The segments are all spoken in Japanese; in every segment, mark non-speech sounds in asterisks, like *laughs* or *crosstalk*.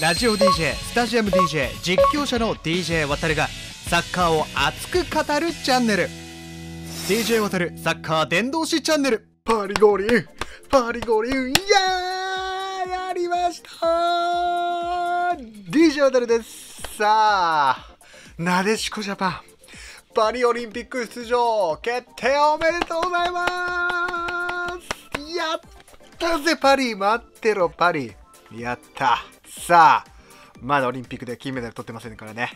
ラジオ DJ スタジアム DJ 実況者の DJ 渡るがサッカーを熱く語るチャンネル DJ 渡るサッカー伝道師チャンネルパリゴリンパリゴリンいややりました DJ 渡るですさあなでしこジャパンパリオリンピック出場決定おめでとうございますやったぜパリ待ってろパリやったさあ、まだオリンピックで金メダル取ってませんからね。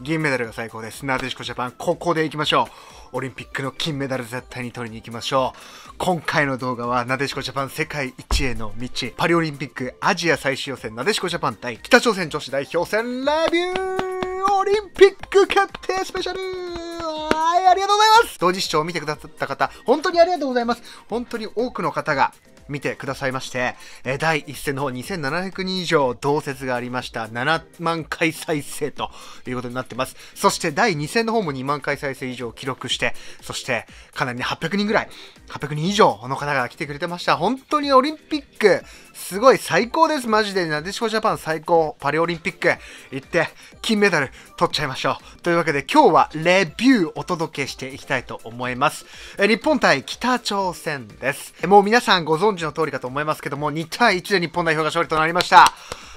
銀メダルが最高です。なでしこジャパン、ここで行きましょう。オリンピックの金メダル絶対に取りに行きましょう。今回の動画は、なでしこジャパン世界一への道、パリオリンピックアジア最終予選、なでしこジャパン対北朝鮮女子代表戦レビューオリンピック決定スペシャルはい、ありがとうございます同時視聴を見てくださった方、本当にありがとうございます。本当に多くの方が見てくださいまして、え第一戦の方2700人以上同説がありました。7万回再生ということになってます。そして第2戦の方も2万回再生以上記録して、そしてかなりね、800人ぐらい、800人以上の方が来てくれてました。本当にオリンピック、すごい最高ですマジでなでしこジャパン最高パリオリンピック行って金メダル取っちゃいましょうというわけで今日はレビューお届けしていきたいと思いますえ日本対北朝鮮ですもう皆さんご存知の通りかと思いますけども2対1で日本代表が勝利となりました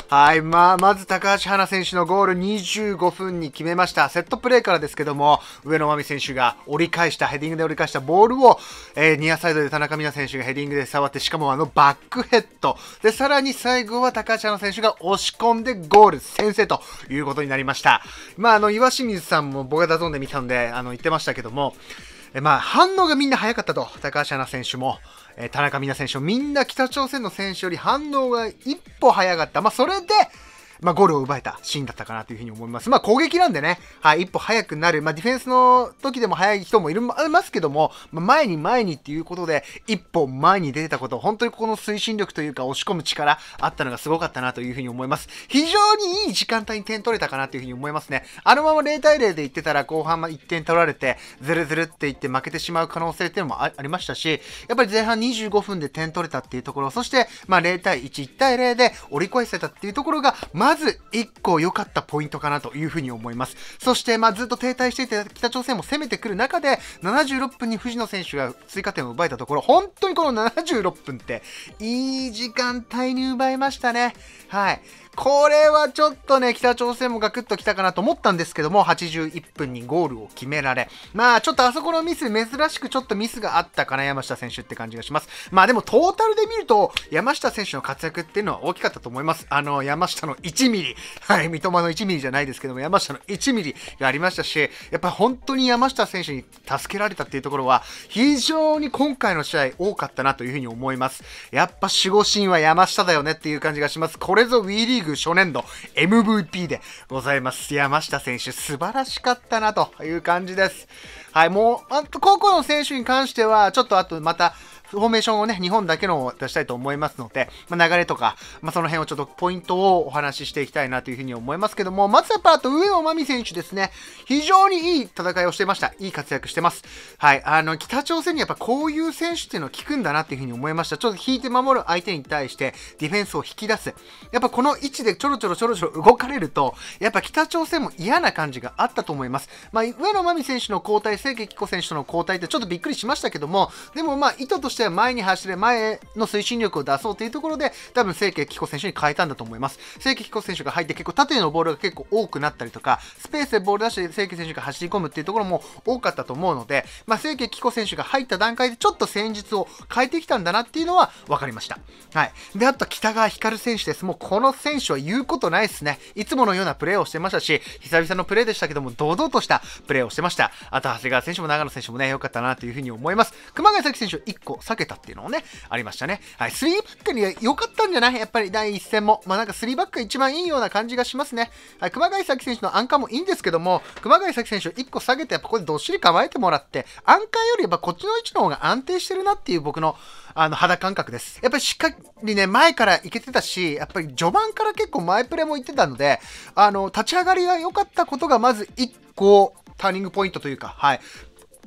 はい、まあ、まず高橋花選手のゴール25分に決めました。セットプレーからですけども、上野真美選手が折り返した、ヘディングで折り返したボールを、えー、ニアサイドで田中美奈選手がヘディングで触って、しかもあのバックヘッド。で、さらに最後は高橋花選手が押し込んでゴール、先制ということになりました。まあ、あの、岩清水さんも僕がダゾーンで見たんで、あの、言ってましたけども、えまあ、反応がみんな早かったと、高橋アナ選手も、え田中美奈選手も、みんな北朝鮮の選手より反応が一歩早かった。まあ、それで、まあ、ゴールを奪えたシーンだったかなというふうに思います。まあ、攻撃なんでね、はい、一歩早くなる、まあ、ディフェンスの時でも早い人もいるますけども、まあ、前に前にっていうことで、一歩前に出てたこと、本当にここの推進力というか、押し込む力、あったのがすごかったなというふうに思います。非常にいい時間帯に点取れたかなというふうに思いますね。あのまま0対0でいってたら、後半1点取られて、ずるずるっていって負けてしまう可能性っていうのもありましたし、やっぱり前半25分で点取れたっていうところ、そして、まあ、0対1、1対0で折り返せたっていうところが、ままず1個良かったポイントかなというふうに思います。そして、まあ、ずっと停滞していて北朝鮮も攻めてくる中で、76分に藤野選手が追加点を奪えたところ、本当にこの76分って、いい時間帯に奪いましたね。はい。これはちょっとね、北朝鮮もガクッときたかなと思ったんですけども、81分にゴールを決められ、まあちょっとあそこのミス、珍しくちょっとミスがあったかな、山下選手って感じがします。まあでもトータルで見ると、山下選手の活躍っていうのは大きかったと思います。あの、山下の1ミリ、*laughs* はい、三笘の1ミリじゃないですけども、山下の1ミリがありましたし、やっぱり本当に山下選手に助けられたっていうところは、非常に今回の試合多かったなというふうに思います。やっぱ守護神は山下だよねっていう感じがします。これぞリーグーグ初年度 MVP でございます。山下選手、素晴らしかったなという感じです。はい、もう、あと、高校の選手に関しては、ちょっとあとまた、フォーメーションをね、日本だけのを出したいと思いますので、まあ、流れとか、まあ、その辺をちょっとポイントをお話ししていきたいなというふうに思いますけども、まずやっぱ上野真美選手ですね、非常にいい戦いをしてました。いい活躍してます。はい。あの、北朝鮮にやっぱこういう選手っていうのは効くんだなっていうふうに思いました。ちょっと引いて守る相手に対してディフェンスを引き出す。やっぱこの位置でちょろちょろちょろちょろ動かれると、やっぱ北朝鮮も嫌な感じがあったと思います。まあ、上野真美選手の交代、清家紀子選手との交代ってちょっとびっくりしましたけども、でもまあ、意図としてしては前に走れ、前の推進力を出そうというところで、多分清家紀子選手に変えたんだと思います。清家紀子選手が入って結構縦のボールが結構多くなったりとか、スペースでボール出して清家選手が走り込むっていうところも多かったと思うので、まあ、清家紀子選手が入った段階でちょっと戦術を変えてきたんだなっていうのは分かりました。はい。で、あと北川光選手です。もうこの選手は言うことないですね。いつものようなプレーをしてましたし、久々のプレーでしたけども、堂々としたプレーをしてました。あと、長谷川選手も長野選手もね、良かったなというふうに思います。熊谷崎選手1個、避けたっていうのもね、ありましたね。はい、ーバックに良かったんじゃないやっぱり第1戦も。まあなんか3バック一番いいような感じがしますね。はい、熊谷咲選手のアンカーもいいんですけども、熊谷咲選手を1個下げて、やっぱここでどっしり構えてもらって、アンカーよりやっぱこっちの位置の方が安定してるなっていう僕のあの肌感覚です。やっぱりしっかりね、前からいけてたし、やっぱり序盤から結構前プレもいってたので、あの、立ち上がりが良かったことがまず1個ターニングポイントというか、はい、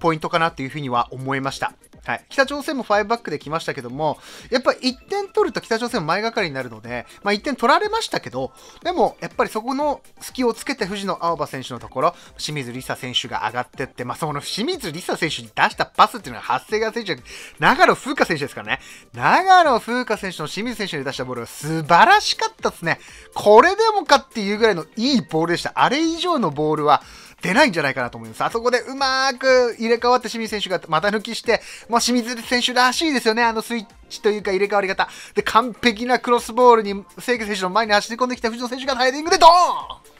ポイントかなというふうには思いました。はい、北朝鮮も5バックで来ましたけども、やっぱ1点取ると北朝鮮も前がかりになるので、まあ、1点取られましたけど、でもやっぱりそこの隙をつけて藤野青葉選手のところ、清水梨紗選手が上がってって、まあ、その清水梨紗選手に出したパスっていうのは発生が選手長野風花選手ですからね。長野風花選手の清水選手に出したボールは素晴らしかったですね。これでもかっていうぐらいのいいボールでした。あれ以上のボールは、出ないんじゃないかなと思います。あそこでうまく入れ替わって清水選手が股抜きして、もう清水選手らしいですよね、あのスイッチというか入れ替わり方。で、完璧なクロスボールに清家選手の前に走り込んできた藤野選手がタイミングでドーン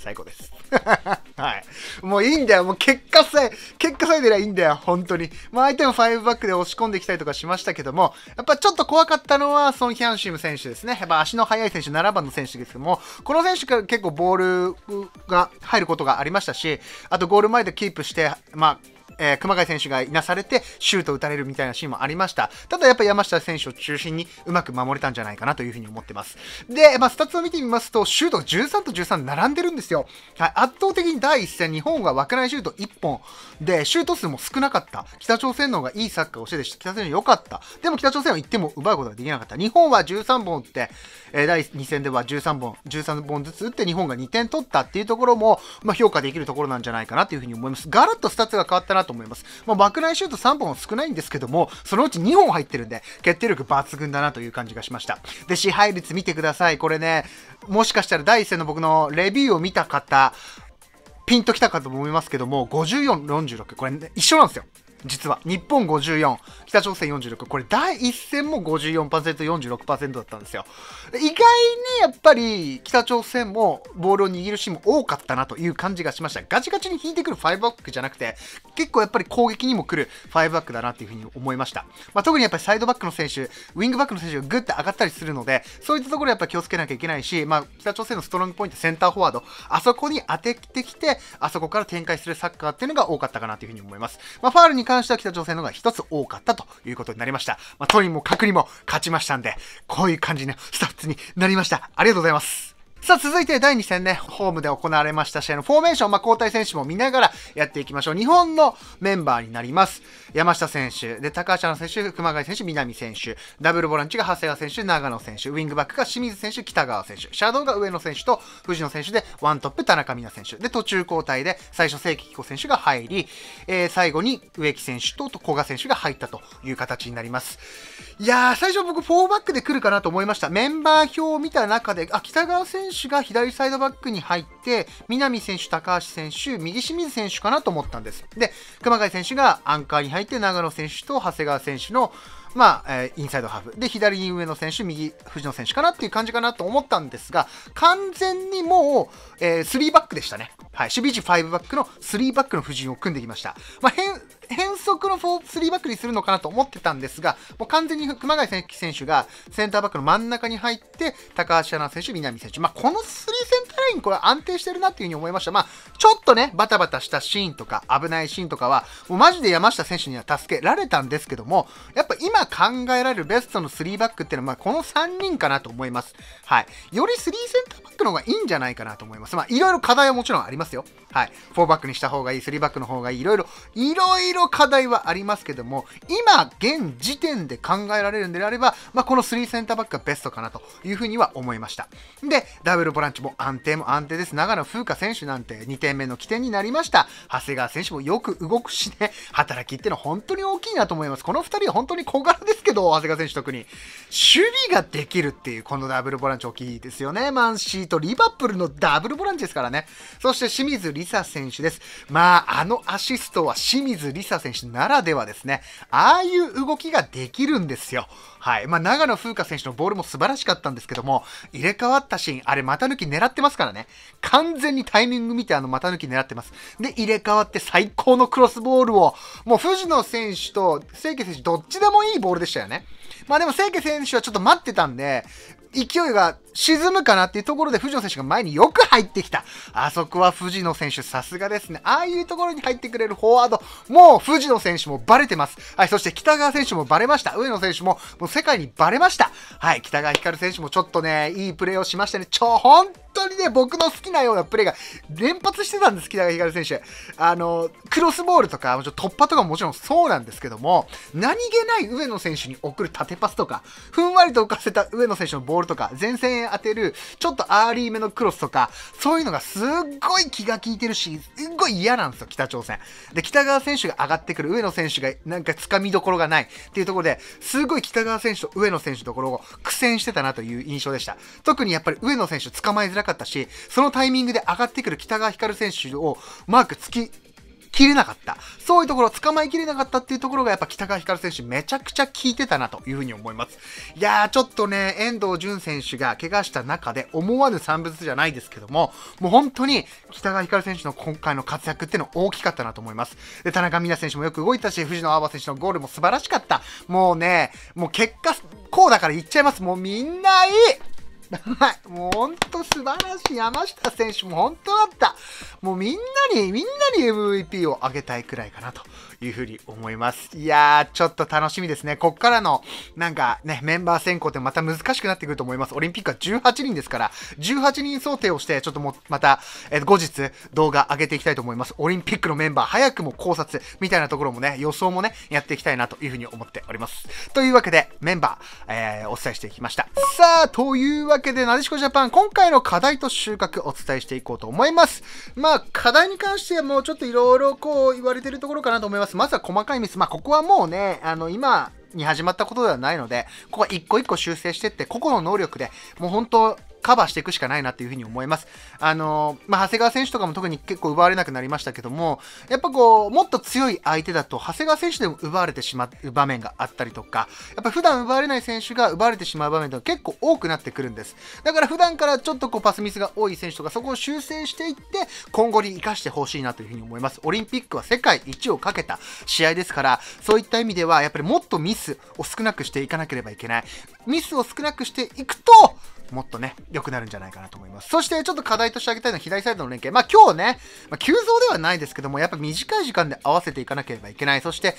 最高です。*laughs* はい。もういいんだよ。もう結果さえ、結果さえ出りゃいいんだよ。本当に。まあ相手も5バックで押し込んできたりとかしましたけども、やっぱちょっと怖かったのはソン・ヒャンシム選手ですね。やっぱ足の速い選手、7番の選手ですけども、この選手から結構ボールが入ることがありましたし、あとゴール前でキープして、まあ、えー、熊谷選手がいなされて、シュート打たれるみたいなシーンもありました。ただやっぱ山下選手を中心にうまく守れたんじゃないかなというふうに思ってます。で、まあ、スタッツを見てみますと、シュートが13と13並んでるんですよ。はい、圧倒的に第1戦、日本は枠内シュート1本で、シュート数も少なかった。北朝鮮の方がいいサッカーをしてて北朝鮮良かった。でも北朝鮮は1点も奪うことができなかった。日本は13本打って、えー、第2戦では13本、13本ずつ打って日本が2点取ったっていうところも、まあ、評価できるところなんじゃないかなというふうに思います。ガラッとスタッツが変わったなと思います。まあ、爆内シュート3本少ないんですけども、そのうち2本入ってるんで、決定力抜群だなという感じがしました。で、支配率見てください。これね、もしかしたら第一戦の僕のレビューを見た方、ピンときたかと思いますけども、54、46、これ、ね、一緒なんですよ。実は日本54北朝鮮46これ第1戦も 54%46% だったんですよ意外にやっぱり北朝鮮もボールを握るシーンも多かったなという感じがしましたガチガチに引いてくる5バックじゃなくて結構やっぱり攻撃にも来る5バックだなっていうふうに思いました、まあ、特にやっぱりサイドバックの選手ウィングバックの選手がグッと上がったりするのでそういったところやっぱ気をつけなきゃいけないし、まあ、北朝鮮のストロングポイントセンターフォワードあそこに当ててきてあそこから展開するサッカーっていうのが多かったかなというふうに思います、まあ、ファールに関しては北朝鮮の方が一つ多かったということになりました。まあ、とにもかくにも勝ちましたんで、こういう感じのスタッツになりました。ありがとうございます。さあ、続いて第2戦ね、ホームで行われました試合のフォーメーション、まあ、交代選手も見ながらやっていきましょう。日本のメンバーになります。山下選手、で、高橋選手、熊谷選手、南選手、ダブルボランチが長谷川選手、長野選手、ウィングバックが清水選手、北川選手、シャドウが上野選手と藤野選手で、ワントップ田中美奈選手、で、途中交代で最初、清木希子選手が入り、えー、最後に植木選手と古賀選手が入ったという形になります。いやー、最初僕4バックで来るかなと思いました。メンバー表を見た中で、あ、北川選手が左サイドバックに入って、て、南選手、高橋選手、右清水選手かなと思ったんです。で、熊谷選手がアンカーに入って、長野選手と長谷川選手の、まあ、えー、インサイドハーフ。で、左に上野選手、右藤野選手かなっていう感じかなと思ったんですが、完全にもう、えー、3バックでしたね。はい、守備置5バックの3バックの布陣を組んできました。まあ、変、変則の4 3バックにするのかなと思ってたんですが、もう完全に熊谷選手がセンターバックの真ん中に入って、高橋アナ選手、南選手。まあ、この3センターインこれ安定してるなっていうふうに思いました。まあ、ちょっとね、バタバタしたシーンとか、危ないシーンとかは、もうマジで山下選手には助けられたんですけども、やっぱ今考えられるベストの3バックっていうのは、まあ、この3人かなと思います。はい。より3センターバックの方がいいんじゃないかなと思います。まあ、いろいろ課題はもちろんありますよ。はい。4バックにした方がいい、3バックの方がいい、いろいろ、いろいろ課題はありますけども、今、現時点で考えられるんであれば、まあ、この3センターバックがベストかなというふうには思いました。で、ダブルボランチも安定も安定です。長野風花選手なんて2点目の起点になりました。長谷川選手もよく動くしね、働きってのは本当に大きいなと思います。この2人は本当に小柄ですけど、長谷川選手特に。守備ができるっていう、このダブルボランチ大きいですよね。マンシーとリバプールのダブルボランチですからね。そして清水梨紗選手です。まあ、あのアシストは清水梨紗選手ならではですね。ああいう動きができるんですよ。はい。まあ、長野風花選手のボールも素晴らしかったんですけども、入れ替わったシーン、あれ、股抜き狙ってますからね。完全にタイミング見て、あの、股抜き狙ってます。で、入れ替わって最高のクロスボールを、もう藤野選手と清家選手、どっちでもいいボールでしたよね。まあでも清家選手はちょっと待ってたんで、勢いが沈むかなっていうところで藤野選手が前によく入ってきた。あそこは藤野選手さすがですね。ああいうところに入ってくれるフォワード、もう藤野選手もバレてます。はい、そして北川選手もバレました。上野選手ももう世界にバレました。はい、北川光選手もちょっとね、いいプレーをしましたね。ちょ、本当にね、僕の好きなようなプレーが連発してたんです、北川ひかる選手。あの、クロスボールとか、ち突破とかももちろんそうなんですけども、何気ない上野選手に送る縦パスとか、ふんわりと浮かせた上野選手のボールとか、前線へ当てる、ちょっとアーリーめのクロスとか、そういうのがすっごい気が利いてるし、すっごい嫌なんですよ、北朝鮮。で、北川選手が上がってくる、上野選手がなんか掴みどころがないっていうところで、すごい北川選手と上野選手のところを苦戦してたなという印象でした。特にやっぱり上野選手捕まえづらいなかったし、そのタイミングで上がってくる北川光選手をマークつき、切れなかった。そういうところ、捕まえきれなかったっていうところが、やっぱ北川光選手めちゃくちゃ効いてたなというふうに思います。いやー、ちょっとね、遠藤淳選手が怪我した中で思わぬ産物じゃないですけども、もう本当に北川光選手の今回の活躍っていうの大きかったなと思います。で、田中美奈選手もよく動いたし、藤野あば選手のゴールも素晴らしかった。もうね、もう結果、こうだから言っちゃいます。もうみんないいはい。もう本当素晴らしい。山下選手も本当だった。もうみんなに、みんなに MVP をあげたいくらいかなというふうに思います。いやー、ちょっと楽しみですね。こっからの、なんかね、メンバー選考ってまた難しくなってくると思います。オリンピックは18人ですから、18人想定をして、ちょっともまた、えー、後日動画上げていきたいと思います。オリンピックのメンバー、早くも考察みたいなところもね、予想もね、やっていきたいなというふうに思っております。というわけで、メンバー、えー、お伝えしていきました。さあ、というわけで、なでしこジャパン、今回の課題と収穫お伝えしていこうと思います。まあ、課題に関してはもうちょっといろいろこう言われてるところかなと思います。。まずは細かいミス。まあ、ここはもうね、あの、今に始まったことではないので、ここは一個一個修正してって、個々の能力で、もう本当、カバーしていくしかないなっていうふうに思います。あのー、まあ、長谷川選手とかも特に結構奪われなくなりましたけども、やっぱこう、もっと強い相手だと、長谷川選手でも奪われてしまう場面があったりとか、やっぱ普段奪われない選手が奪われてしまう場面っは結構多くなってくるんです。だから普段からちょっとこうパスミスが多い選手とか、そこを修正していって、今後に生かしてほしいなというふうに思います。オリンピックは世界一をかけた試合ですから、そういった意味では、やっぱりもっとミスを少なくしていかなければいけない。ミスを少なくしていくと、もっとね、良くなるんじゃないかなと思います。そしてちょっと課題として挙げたいのは左サイドの連携。まあ今日ね、まあ、急増ではないですけども、やっぱ短い時間で合わせていかなければいけない。そして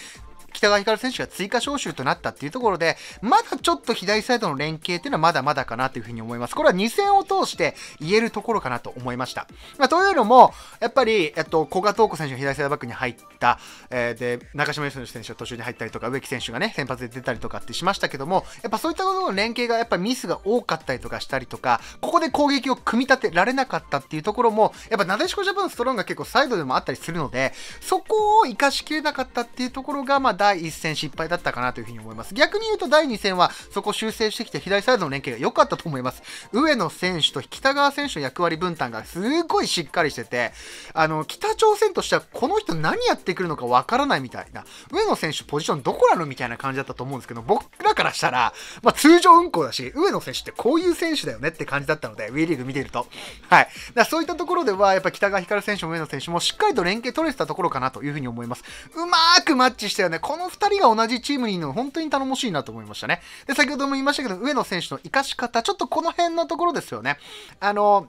北川光選手が追加招集となったっていうところで、まだちょっと左サイドの連携っていうのはまだまだかなというふうに思います。これは2戦を通して言えるところかなと思いました。まあ、というのも、やっぱり、えっと、古賀東子選手が左サイドバックに入った、えー、で、中島由伸選手が途中に入ったりとか、植木選手がね、先発で出たりとかってしましたけども、やっぱそういったことの連携がやっぱミスが多かったりとかしたりとか、ここで攻撃を組み立てられなかったっていうところも、やっぱなでしこジャパンストロンが結構サイドでもあったりするので、そこを活かしきれなかったっていうところが、まあ、第1戦失敗だったかなというふうに思います。逆に言うと第2戦はそこ修正してきて左サイドの連携が良かったと思います。上野選手と北川選手の役割分担がすごいしっかりしてて、あの、北朝鮮としてはこの人何やってくるのかわからないみたいな、上野選手ポジションどこなのみたいな感じだったと思うんですけど、僕らからしたら、まあ、通常運行だし、上野選手ってこういう選手だよねって感じだったので、WE リーグ見てると。はい。だそういったところでは、やっぱ北川光選手も上野選手もしっかりと連携取れてたところかなというふうに思います。うまーくマッチしたよね。この2人が同じチームにいるの本当に頼もしいなと思いましたね。で、先ほども言いましたけど、上野選手の生かし方、ちょっとこの辺のところですよね。あの、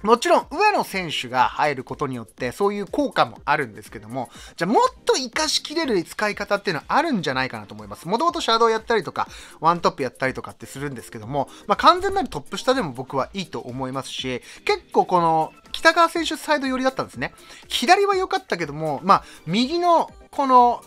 もちろん、上野選手が入ることによって、そういう効果もあるんですけども、じゃあ、もっと活かしきれる使い方っていうのはあるんじゃないかなと思います。もともとシャドウやったりとか、ワントップやったりとかってするんですけども、まあ、完全なるトップ下でも僕はいいと思いますし、結構この、北川選手サイド寄りだったんですね。左は良かったけども、まあ、右の、この、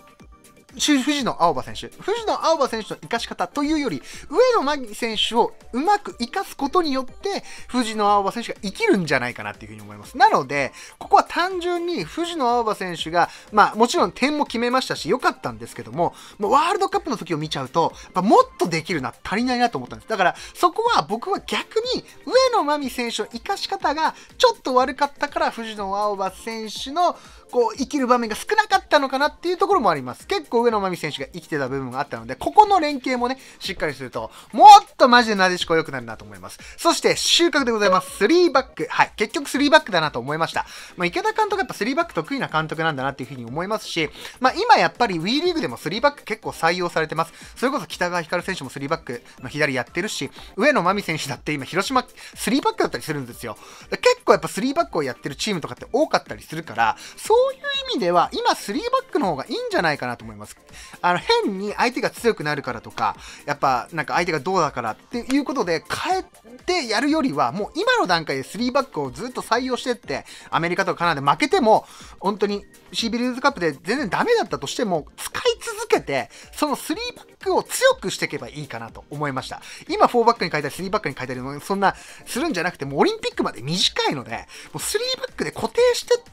藤野青葉選手、藤野青葉選手の生かし方というより、上野真紀選手をうまく生かすことによって、藤野青葉選手が生きるんじゃないかなっていうふうに思います。なので、ここは単純に藤野青葉選手が、まあもちろん点も決めましたし、良かったんですけども、もうワールドカップの時を見ちゃうと、っもっとできるな、足りないなと思ったんです。だから、そこは僕は逆に、上野真美選手の生かし方がちょっと悪かったから、藤野青葉選手の、こう生きる場面が少なかったのかなっていうところもあります。結構上野真美選手が生きてた部分があったので、ここの連携もね、しっかりすると、もっとマジでなでしこ良くなるなと思います。そして収穫でございます。3バック。はい。結局3バックだなと思いました。まあ、池田監督やっぱ3バック得意な監督なんだなっていうふうに思いますし、まあ、今やっぱり WE リーグでも3バック結構採用されてます。それこそ北川光選手も3バック、の左やってるし、上野真美選手だって今広島3バックだったりするんですよ。結構やっぱ3バックをやってるチームとかって多かったりするから、そう Oh yeah. 味では、今3バックの方がいいんじゃないかなと思います。あの、変に相手が強くなるからとか、やっぱ、なんか相手がどうだからっていうことで変えてやるよりは、もう今の段階で3バックをずっと採用してって、アメリカとかカナダで負けても、本当にービルーズカップで全然ダメだったとしても、使い続けて、その3バックを強くしていけばいいかなと思いました。今4バックに変えたり3バックに変えたり、そんな、するんじゃなくて、もうオリンピックまで短いので、もう3バックで固定してって、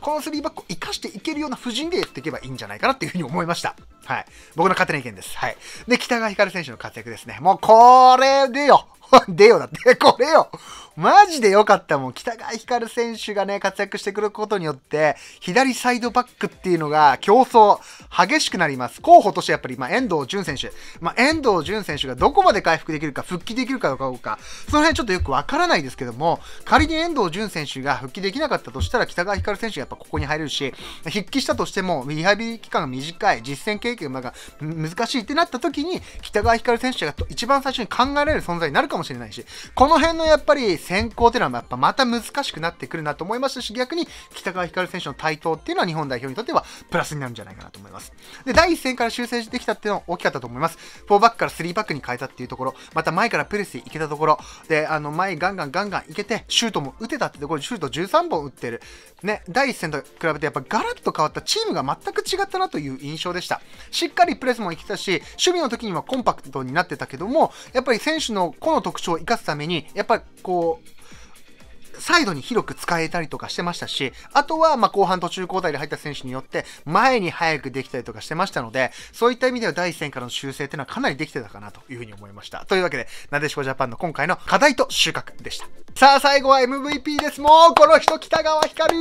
この3バックを生か出していけるような布陣でやっていけばいいんじゃないかなっていうふうに思いました。はい。僕の勝手な意見です。はい。で、北川光選手の活躍ですね。もうこれでよで *laughs* よだって、*laughs* これよ。マジで良かったもん。北川光選手がね、活躍してくることによって、左サイドバックっていうのが競争、激しくなります。候補としてやっぱり、まあ、遠藤淳選手。まあ、遠藤淳選手がどこまで回復できるか、復帰できるかどうか、その辺ちょっとよくわからないですけども、仮に遠藤淳選手が復帰できなかったとしたら、北川光選手がやっぱここに入れるし、復帰したとしても、リハビリ期間が短い、実践経験が難しいってなった時に、北川光選手が一番最初に考えられる存在になるかももしれないし、この辺のやっぱり選考っていうのはやっぱまた難しくなってくるなと思いましたし、逆に北川光選手の台頭っていうのは日本代表にとってはプラスになるんじゃないかなと思います。で、第1戦から修正できたっていうのは大きかったと思います。4バックから3バックに変えたっていうところ、また前からプレスいけたところ、で、あの前ガンガンガンガンいけて、シュートも打てたってところ、シュート13本打ってる。ね、第1戦と比べてやっぱガラッと変わったチームが全く違ったなという印象でした。しっかりプレスもいけたし、守備の時にはコンパクトになってたけども、やっぱり選手の個の特徴を生かすためにやっぱこうサイドに広く使えたりとかしてましたし、あとは、ま後半途中交代で入った選手によって、前に早くできたりとかしてましたので、そういった意味では第一線からの修正っていうのはかなりできてたかなというふうに思いました。というわけで、なでしこジャパンの今回の課題と収穫でした。さあ、最後は MVP です。もう、この人、北川光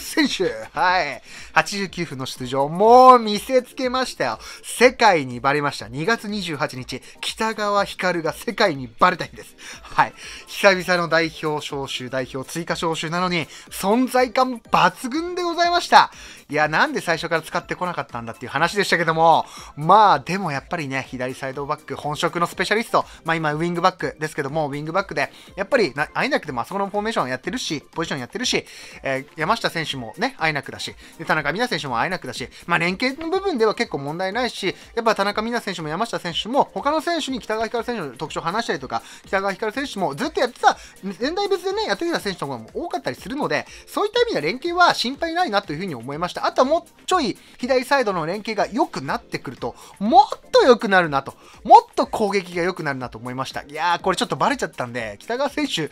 選手はい。89分の出場、もう見せつけましたよ。世界にバレました。2月28日、北川光が世界にバレた日です。はい。久々の代表招集代表追加招集なのに、存在感抜群でございました。いや、なんで最初から使ってこなかったんだっていう話でしたけども、まあ、でもやっぱりね、左サイドバック、本職のスペシャリスト、まあ今、ウィングバックですけども、ウィングバックで、やっぱり、イナなくでもあそこのフォーメーションやってるし、ポジションやってるし、えー、山下選手もね、イナなくだし、で田中美奈選手もイナなくだし、まあ連携の部分では結構問題ないし、やっぱ田中美奈選手も山下選手も、他の選手に北川光選手の特徴を話したりとか、北川光選手もずっとやってた、年代別でね、やってきた選手とかも多かったりするので、そういった意味では連携は心配ないなというふうに思いました。。あとはもうちょい左サイドの連携が良くなってくると、もっと良くなるなと、もっと攻撃が良くなるなと思いました。いやー、これちょっとバレちゃったんで、北川選手、世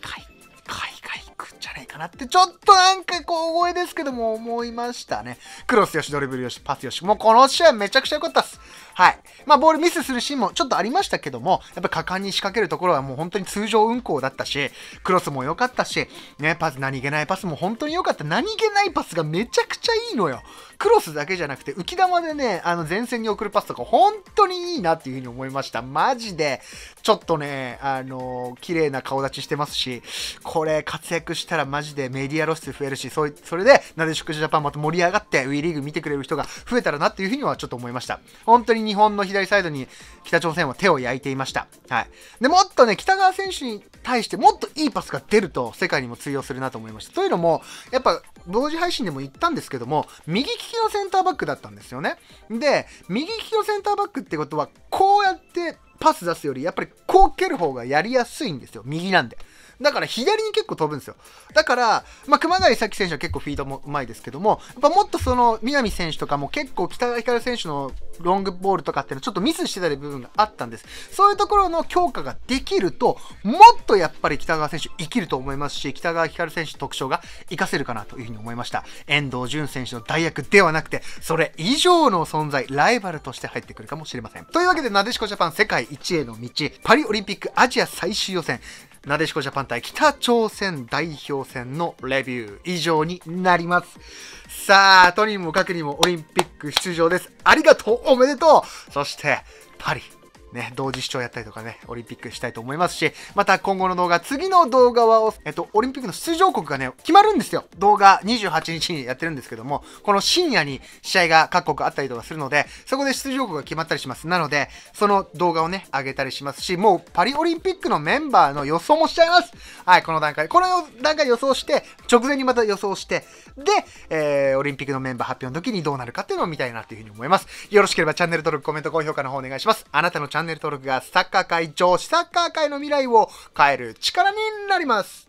界、海外くんじゃないかなって、ちょっとなんかこう、小声ですけども思いましたね。クロスよし、ドリブルよし、パスよし。もうこの試合めちゃくちゃ良かったっす。はい。まあ、ボールミスするシーンもちょっとありましたけども、やっぱ果敢に仕掛けるところはもう本当に通常運行だったし、クロスも良かったし、ね、パス、何気ないパスも本当に良かった。何気ないパスがめちゃくちゃいいのよ。クロスだけじゃなくて浮き球でね、あの前線に送るパスとか本当にいいなっていうふうに思いました。マジで、ちょっとね、あのー、綺麗な顔立ちしてますし、これ活躍したらマジでメディア露出増えるし、そそれで、なでしくジャパンまた盛り上がって、ウィーリーグ見てくれる人が増えたらなっていうふうにはちょっと思いました。本当に日本の左サイドに北朝鮮は手を焼いていました。はい。で、もっとね、北川選手に対してもっといいパスが出ると世界にも通用するなと思いました。というのも、やっぱ同時配信でも言ったんですけども、右利ききのセンターバックだったんですよね。で、右利きのセンターバックってことは、こうやってパス出すより、やっぱりこう蹴る方がやりやすいんですよ。右なんで。だから左に結構飛ぶんですよ。だから、まあ、熊谷咲選手は結構フィードもうまいですけども、やっぱもっとその、南選手とかも結構北川光選手のロングボールとかっていうのはちょっとミスしてたり部分があったんです。そういうところの強化ができると、もっとやっぱり北川選手生きると思いますし、北川光選手特徴が活かせるかなというふうに思いました。遠藤淳選手の代役ではなくて、それ以上の存在、ライバルとして入ってくるかもしれません。というわけで、なでしこジャパン世界一への道、パリオリンピックアジア最終予選、なでしこジャパン対北朝鮮代表戦のレビュー以上になります。さあ、とにもかくにもオリンピック出場です。ありがとうおめでとうそして、パリ。ね、同時視聴やったりとかね、オリンピックしたいと思いますし、また今後の動画、次の動画は、えっと、オリンピックの出場国がね、決まるんですよ。動画28日にやってるんですけども、この深夜に試合が各国あったりとかするので、そこで出場国が決まったりします。なので、その動画をね、上げたりしますし、もうパリオリンピックのメンバーの予想もしちゃいます。はい、この段階。この段階予想して、直前にまた予想して、で、えー、オリンピックのメンバー発表の時にどうなるかっていうのを見たいなというふうに思います。よろしければチャンネル登録、コメント、高評価の方お願いします。あなたのチャンャンネル登録がサッカー界、女子サッカー界の未来を変える力になります。